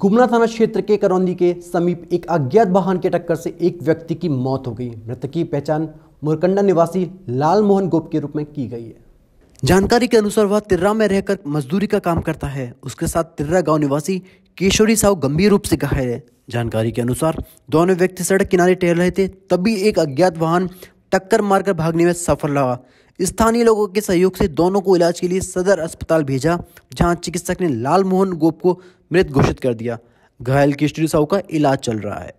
गुमला थाना क्षेत्र के करौंदी के समीप एक अज्ञात वाहन के टक्कर से एक व्यक्ति की मौत हो गई मृतक की पहचान मुरकंडा निवासी लाल मोहन गोप के रूप में की गई है जानकारी के अनुसार वह तिर्रा में रहकर मजदूरी का काम करता है उसके साथ तिर्रा गांव निवासी केशोरी साहु गंभीर रूप से घायल है जानकारी के अनुसार दोनों व्यक्ति सड़क किनारे टहल रहे थे तभी एक अज्ञात वाहन टक्कर मारकर भागने में सफल रहा स्थानीय लोगों के सहयोग से दोनों को इलाज के लिए सदर अस्पताल भेजा जहां चिकित्सक ने लाल मोहन गोप को मृत घोषित कर दिया घायल किशोरी साहू का इलाज चल रहा है